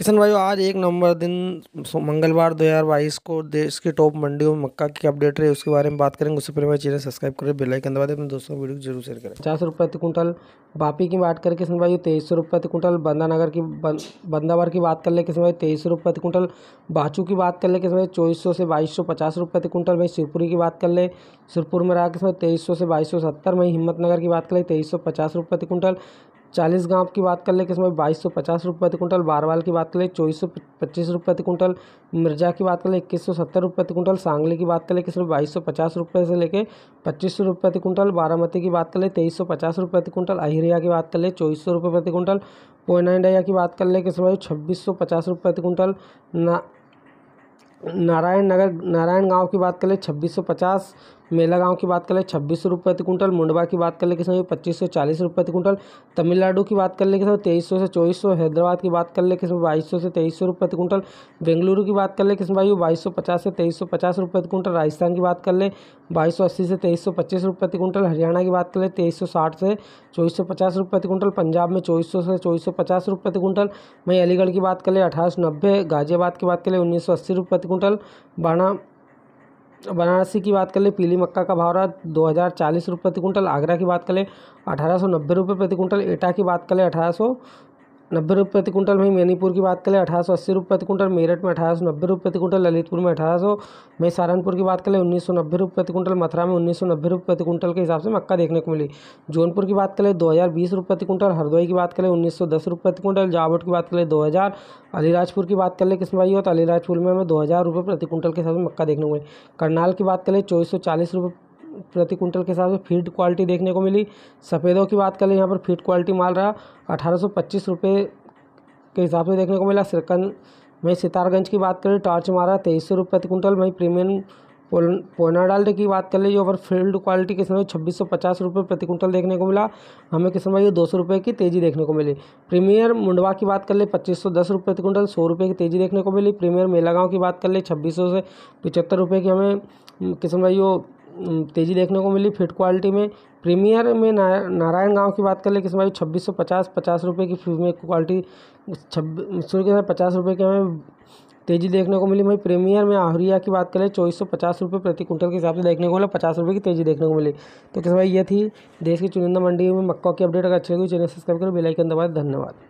किसान भाइयों आज एक नवंबर दिन मंगलवार 2022 को देश की टॉप मंडियों में मक्का की अपडेट रही उसके बारे में बात करेंगे उससे पहले मेरे चैनल सब्सक्राइब करें बेल आइकन दबा दें अपने दोस्तों को जरूर शेयर करें पचास रुपये प्रति क्विंटल बापी की बात करें किसान भाइयों तेईस सौ रुपये प्रति कुंटल बंदानगर की बंदावर की बात कर ले किसान भाई तेईस सौ रुपये प्रति क्विंटल बाचू की बात कर ले किसान भाई चौबीस सौ से बाईस सौ पचास रुपये प्रति क्विंटल भाई शिवपुरी की बात कर ले शिवपुर में रहा किसान भाई तेईस सौ से बाईस सौ सत्तर वहीं हिम्मतनगर की बात कर ले तेईस सौ पचास रुपये प्रति कुंटल चालीस गाँव की बात कर ले किस में बाईस सौ पचास रुपये प्रति कुंटल बारवाल की बात कर ले चौबीस सौ पच्चीस रुपये प्रति कुंटल मिर्ज़ा की बात कर ले इक्कीस सौ सत्तर रुपये प्रति कुंटल सांगली की बात कर ले किस में बाईस सौ पचास रुपये से लेके पच्चीस सौ रुपये प्रति कुंटल बारामती की बात कर ले तेईस सौ पचास रुपये प्रति कुंटल अहिरिया की बात कर ले चौबीस सौ रुपये प्रति कुंटल पोनाइंडिया की बात कर ले किस में छब्बीस सौ पचास रुपये प्रति कुंटल ना नारायण नगर नारायण गांव की बात कर ले छब्बीस सौ पचास मेला गांव की बात कर ले छब्बीस रुपये प्रति कुंटल मुंडवा की बात कर ले किसान पच्चीस सौ चालीस रुपये प्रति कुंटल तमिलनाडु की बात कर ले किसान तेईस सौ से चौबीस सौ हैदराबाद की बात कर ले किसान बाईस सौ से तेईस सौ रुपये प्रति कुंटल बेंगलुरु की बात कर ले किसान भाई बाईस सौ पचास से तेईस सौ पचास रुपये प्रति कुंटल राजस्थान की बात कर ले बाईस सौ अस्सी से तेईस सौ पच्चीस रुपये प्रति कुंटल हरियाणा की बात कर ले तेईस सौ साठ से चौबीस सौ पचास रुपये प्रति कुंटल पंजाब में चौबीस सौ से चौबीस सौ पचास रुपये प्रति कुंटल वहीं अलीगढ़ की बात कर ले अठारह सौ नब्बे गाजियाबाद की बात कर ले उन्नीस सौ अस्सी रुपये प्रति कुंटल बारह वाराणसी की बात कर ले पीली मक्का का भाव रहा दो हज़ार चालीस रुपये प्रति कुंटल आगरा की बात कर ले अठारह सौ नब्बे रुपये प्रति कुंटल एटा की बात कर ले अठारह सौ नब्बे रुपये प्रति कुंटल वहीं मणिपुर की बात करें अठारह सौ अस्सी रुपये प्रति कुंटल मेरठ में अठारह सौ नब्बे रुपये प्रति कुंटल ललितपुर में अठारह सौ वहीं सहारनपुर की बात करें उन्नीस सौ नब्बे रुपये प्रति कुंटल मथुरा में उन्नीस सौ नब्बे रुपये प्रति कुंटल के हिसाब से मक्का देखने को मिली जौनपुर की बात करें दो हज़ार बीस रुपये प्रति कुंटल हरदोई की बात करें उन्नीस सौ दस रुपये प्रति कुंटल जावट की बात करें दो हज़ार अलीराजपुर की बात करें किस्म भाई हो तो अलीराजपुर में हमें दो हज़ार रुपये प्रति कुंटल के हिसाब से मक्का देखने को मिली करनाल की बात करें चौबीस सौ चालीस रुपये प्रति कुंटल के हिसाब से फीड क्वालिटी देखने को मिली सफ़ेदों की बात करें यहाँ पर फीड क्वालिटी माल रहा अठारह सौ पच्चीस रुपये के हिसाब से देखने को मिला सिरकन में सितारगंज की बात करें टॉर्च मारा तेईस सौ रुपये प्रति कुंटल वहीं प्रीमियम पोनाडाल्ट की बात कर लीजिए ओवर फील्ड क्वालिटी के समय छब्बीस सौ पचास रुपये प्रति क्विंटल देखने को मिला हमें किस समय ये दो सौ रुपये की तेज़ी देखने को मिली प्रीमियर मुंडवा की बात कर ले पच्चीस सौ दस रुपये प्रति कुंटल सौ रुपये की तेज़ी देखने को मिली प्रीमियर मेलागांव की बात कर ले छब्बीस सौ से पचहत्तर रुपये की हमें किस्म भाई वो तेज़ी देखने को मिली फिट क्वालिटी में प्रीमियर में ना नारायण गाँव की बात कर ले कि इसमें छब्बीस सौ पचास पचास रुपये की फीस में क्वालिटी छब्बीस सौ के पचास रुपये के हमें तेज़ी देखने को मिली भाई प्रीमियर में आहरिया की बात करें चौबीस सौ पचास रुपये प्रति कुंटल के हिसाब से देखने को मिला पचास रुपये की तेज़ी देखने को मिली तो किस भाई ये थी देश की चुनिंदा मंडी में मक्का की अपडेट अगर अच्छी लगी चैनल सब्सक्राइब करो बेलाइकन दबाए धन्यवाद